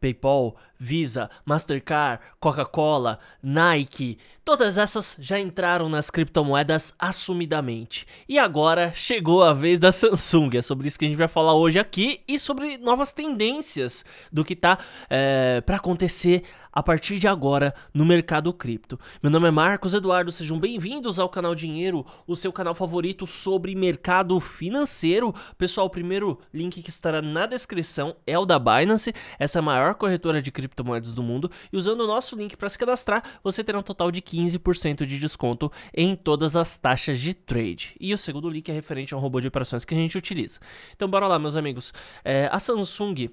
PayPal, Visa, Mastercard, Coca-Cola, Nike, todas essas já entraram nas criptomoedas assumidamente. E agora chegou a vez da Samsung. É sobre isso que a gente vai falar hoje aqui e sobre novas tendências do que tá é, eh, para acontecer a partir de agora no mercado cripto. Meu nome é Marcos Eduardo, sejam bem-vindos ao canal Dinheiro, o seu canal favorito sobre mercado financeiro. Pessoal, o primeiro link que estará na descrição é o da Binance, essa é maior corretora de criptomoedas do mundo, e usando o nosso link para se cadastrar, você terá um total de 15% de desconto em todas as taxas de trade. E o segundo link é referente a um robô de operações que a gente utiliza. Então bora lá, meus amigos. É, a Samsung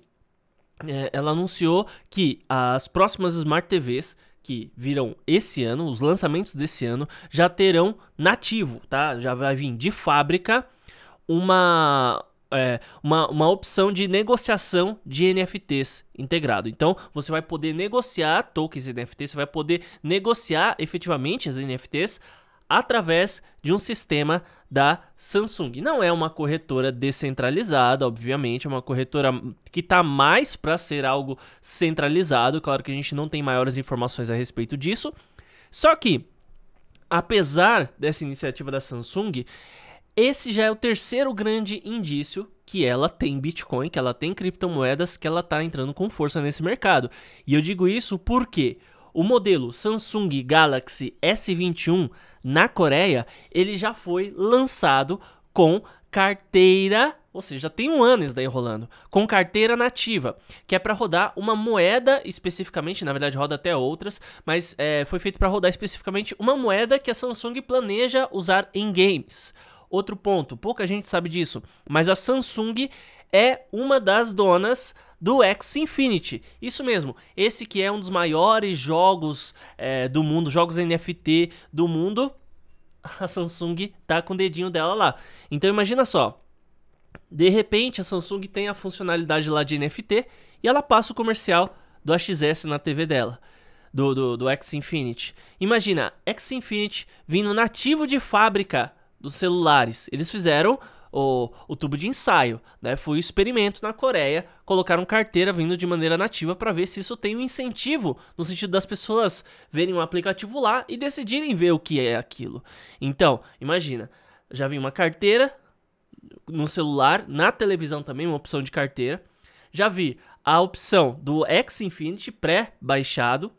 é, ela anunciou que as próximas Smart TVs que virão esse ano, os lançamentos desse ano, já terão nativo, tá? Já vai vir de fábrica uma, é, uma, uma opção de negociação de NFTs integrado. Então, você vai poder negociar tokens NFT, você vai poder negociar efetivamente as NFTs através de um sistema da Samsung. Não é uma corretora descentralizada, obviamente, é uma corretora que está mais para ser algo centralizado. Claro que a gente não tem maiores informações a respeito disso. Só que, apesar dessa iniciativa da Samsung, esse já é o terceiro grande indício que ela tem Bitcoin, que ela tem criptomoedas, que ela está entrando com força nesse mercado. E eu digo isso porque o modelo Samsung Galaxy S21 na Coreia, ele já foi lançado com carteira, ou seja, já tem um ano isso daí rolando, com carteira nativa, que é para rodar uma moeda especificamente, na verdade roda até outras, mas é, foi feito para rodar especificamente uma moeda que a Samsung planeja usar em games. Outro ponto, pouca gente sabe disso, mas a Samsung é uma das donas do X Infinity. Isso mesmo, esse que é um dos maiores jogos é, do mundo, jogos NFT do mundo. A Samsung tá com o dedinho dela lá. Então imagina só. De repente a Samsung tem a funcionalidade lá de NFT e ela passa o comercial do AXS na TV dela. Do, do, do X Infinity. Imagina, X Infinity vindo nativo de fábrica dos celulares. Eles fizeram o, o tubo de ensaio, né? Foi o experimento na Coreia, colocaram carteira vindo de maneira nativa para ver se isso tem um incentivo no sentido das pessoas verem um aplicativo lá e decidirem ver o que é aquilo. Então, imagina, já vem uma carteira no celular, na televisão também uma opção de carteira. Já vi a opção do X Infinity pré-baixado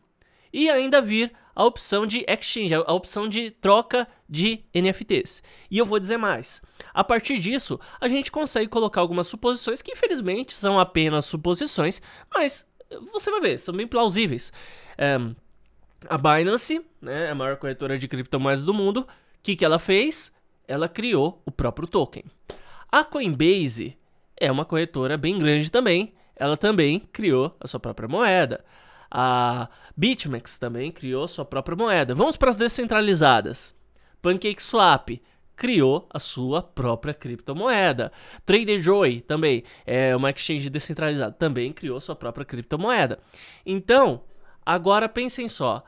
e ainda vir a opção de exchange, a opção de troca de NFTs. E eu vou dizer mais. A partir disso, a gente consegue colocar algumas suposições que infelizmente são apenas suposições, mas você vai ver, são bem plausíveis. É, a Binance, né, é a maior corretora de criptomoedas do mundo, o que, que ela fez? Ela criou o próprio token. A Coinbase é uma corretora bem grande também. Ela também criou a sua própria moeda. A BitMEX também criou sua própria moeda. Vamos para as descentralizadas. PancakeSwap criou a sua própria criptomoeda. TraderJoy também é uma exchange descentralizada, também criou sua própria criptomoeda. Então, agora pensem só.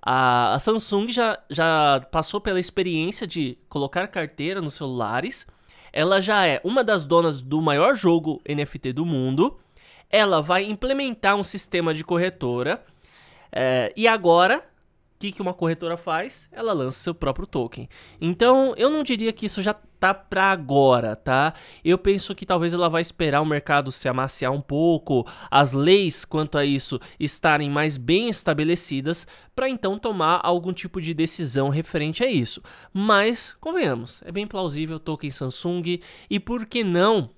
A, a Samsung já, já passou pela experiência de colocar carteira nos celulares. Ela já é uma das donas do maior jogo NFT do mundo ela vai implementar um sistema de corretora. É, e agora, o que, que uma corretora faz? Ela lança seu próprio token. Então, eu não diria que isso já tá para agora, tá? Eu penso que talvez ela vai esperar o mercado se amaciar um pouco, as leis quanto a isso estarem mais bem estabelecidas, para então tomar algum tipo de decisão referente a isso. Mas, convenhamos, é bem plausível token Samsung e por que não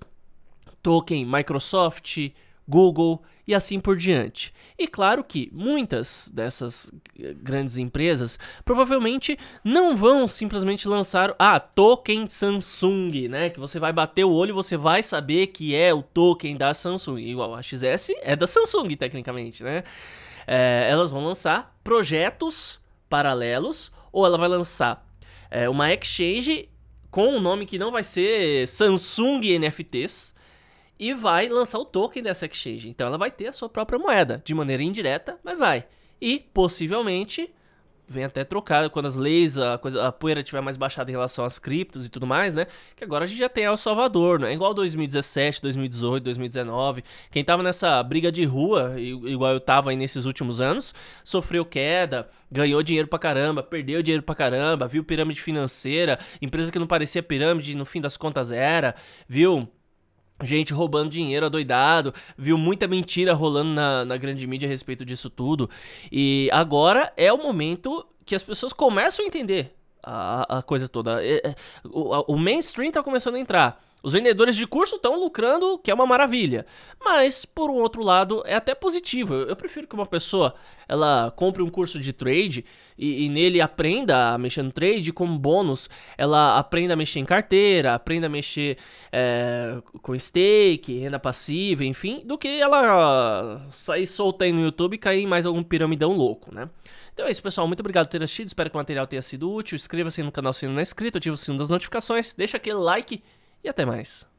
token Microsoft, Google e assim por diante. E claro que muitas dessas grandes empresas provavelmente não vão simplesmente lançar ah, token Samsung, né? Que você vai bater o olho e você vai saber que é o token da Samsung. Igual a XS é da Samsung, tecnicamente, né? É, elas vão lançar projetos paralelos ou ela vai lançar é, uma exchange com um nome que não vai ser Samsung NFTs e vai lançar o token dessa exchange. Então ela vai ter a sua própria moeda, de maneira indireta, mas vai. E possivelmente vem até trocado quando as leis, a, coisa, a poeira tiver mais baixada em relação às criptos e tudo mais, né? Que agora a gente já tem El Salvador, né? É igual 2017, 2018, 2019. Quem tava nessa briga de rua, igual eu tava aí nesses últimos anos, sofreu queda, ganhou dinheiro pra caramba, perdeu dinheiro pra caramba, viu pirâmide financeira, empresa que não parecia pirâmide, no fim das contas era, viu gente roubando dinheiro adoidado, viu muita mentira rolando na, na grande mídia a respeito disso tudo. E agora é o momento que as pessoas começam a entender a, a coisa toda. É, é, o, o mainstream tá começando a entrar. Os vendedores de curso estão lucrando, que é uma maravilha. Mas, por um outro lado, é até positivo. Eu, prefiro que uma pessoa ela compre um curso de trade e, e, nele aprenda a mexer no trade como bônus. Ela aprenda a mexer em carteira, aprenda a mexer é, com stake, renda passiva, enfim, do que ela sair solta aí no YouTube e cair em mais algum piramidão louco, né? Então é isso, pessoal. Muito obrigado por ter assistido. Espero que o material tenha sido útil. Inscreva-se no canal se não é inscrito, ative o sino das notificações, deixa aquele like e até mais.